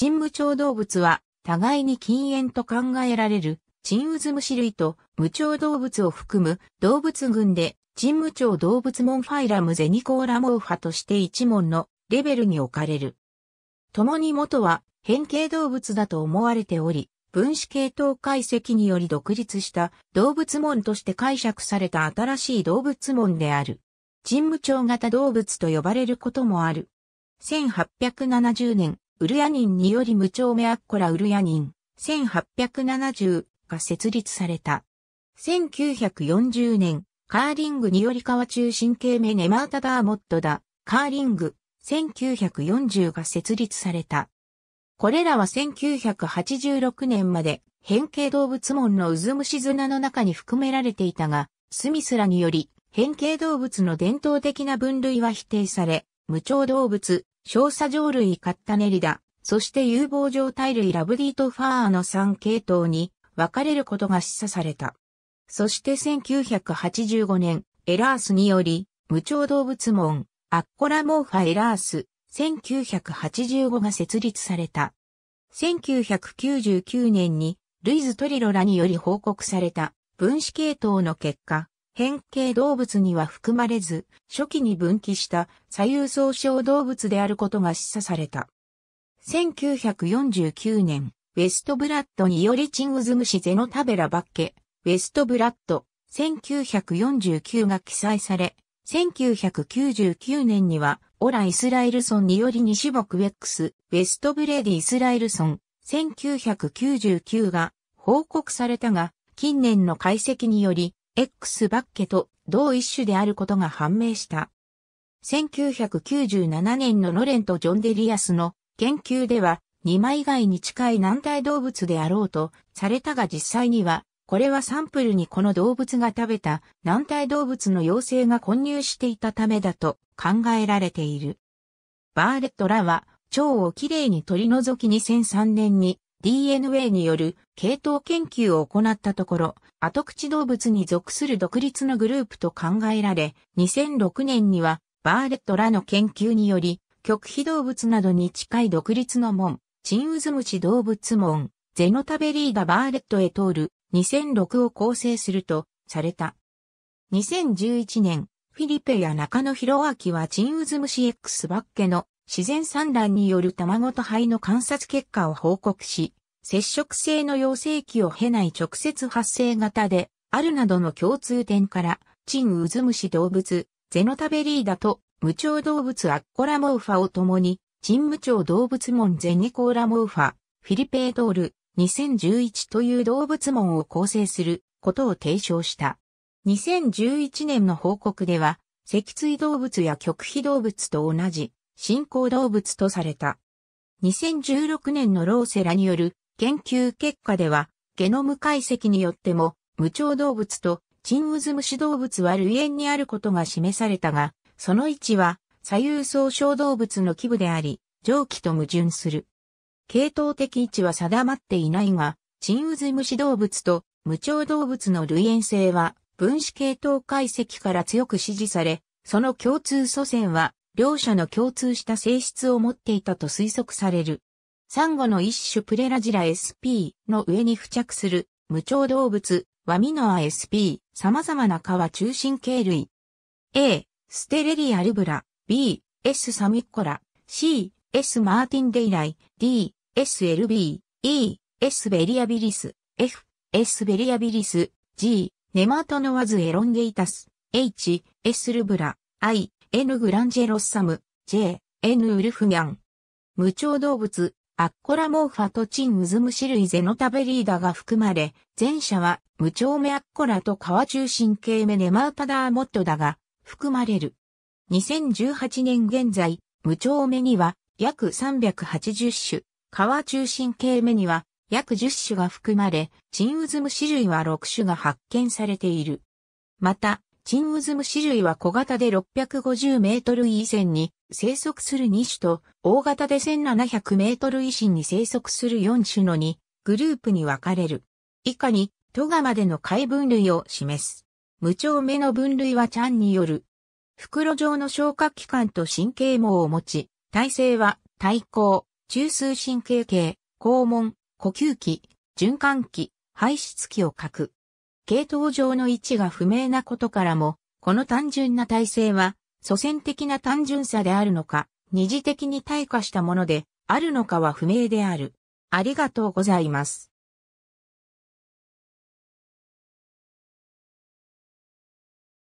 神武無動物は、互いに禁煙と考えられる、チンウズムシ類と無鳥動物を含む動物群で、神武無動物門ファイラムゼニコーラモーファとして一門のレベルに置かれる。共に元は変形動物だと思われており、分子系統解析により独立した動物門として解釈された新しい動物門である。神武町型動物と呼ばれることもある。1870年、ウルヤニンにより無丁目アッコラウルヤニン、1870が設立された。1940年、カーリングにより川中神経目ネマータダーモットだ、カーリング、1940が設立された。これらは1986年まで変形動物門の渦虫綱の中に含められていたが、スミスらにより変形動物の伝統的な分類は否定され、無調動物、小砂状類カッタネリダ、そして有望状態類ラブディとファーの3系統に分かれることが示唆された。そして1985年、エラースにより、無調動物門、アッコラモーファエラース、1985が設立された。1999年に、ルイズ・トリロラにより報告された分子系統の結果、変形動物には含まれず、初期に分岐した左右総称動物であることが示唆された。1949年、ウェストブラッドによりチングズムシゼノタベラバッケ、ウェストブラッド、1949が記載され、1999年には、オラ・イスラエルソンにより西ボクウェックス、ウェストブレディ・イスラエルソン、1999が報告されたが、近年の解析により、X バッケと同一種であることが判明した。1997年のノレンとジョン・デリアスの研究では、二枚以外に近い軟体動物であろうとされたが実際には、これはサンプルにこの動物が食べた軟体動物の妖精が混入していたためだと考えられている。バーレットらは、腸をきれいに取り除き2003年に DNA による系統研究を行ったところ、後口動物に属する独立のグループと考えられ、2006年にはバーレットらの研究により、極秘動物などに近い独立の門、チンウズムシ動物門、ゼノタベリーダバーレットへ通る2006を構成するとされた。2011年、フィリペや中野博明はチンウズムシ X バッケの自然産卵による卵と肺の観察結果を報告し、接触性の陽性期を経ない直接発生型で、あるなどの共通点から、チンウズムシ動物、ゼノタベリーダと、無腸動物アッコラモーファを共に、チン無腸動物門ゼニコーラモーファ、フィリペイドール、2011という動物門を構成することを提唱した。2011年の報告では、脊椎動物や極秘動物と同じ新興動物とされた。2016年のローセラによる研究結果では、ゲノム解析によっても、無調動物とチンウズムシ動物は類縁にあることが示されたが、その位置は左右相称動物の基部であり、上記と矛盾する。系統的位置は定まっていないが、チンウズムシ動物と無調動物の類縁性は分子系統解析から強く支持され、その共通祖先は両者の共通した性質を持っていたと推測される。サンゴの一種プレラジラ SP の上に付着する無調動物ワミノア SP 様々な川中心系類 A、ステレリアルブラ B、S サミッコラ C、S マーティンデイライ D、SLB、E、S ベリアビリス F、S ベリアビリス G、ネマトノワズエロンゲイタス H、S ルブラ I、N. グランジェロッサム、J. N. ウルフニャン。無調動物、アッコラモーファとチンウズム種類ゼノタベリーダが含まれ、前者は無調目アッコラと皮中神経目ネマウパダーモットだが、含まれる。2018年現在、無調目には約380種、皮中神経目には約10種が含まれ、チンウズム種類は6種が発見されている。また、チンウズム類は小型で650メートル以前に生息する2種と、大型で1700メートル以深に生息する4種の2グループに分かれる。以下に、トガまでの海分類を示す。無調目の分類はチャンによる。袋状の消化器官と神経網を持ち、体制は、体高、中枢神経系、肛門、呼吸器、循環器、排出器を書く。系統上の位置が不明なことからも、この単純な体制は、祖先的な単純さであるのか、二次的に退化したもので、あるのかは不明である。ありがとうございます。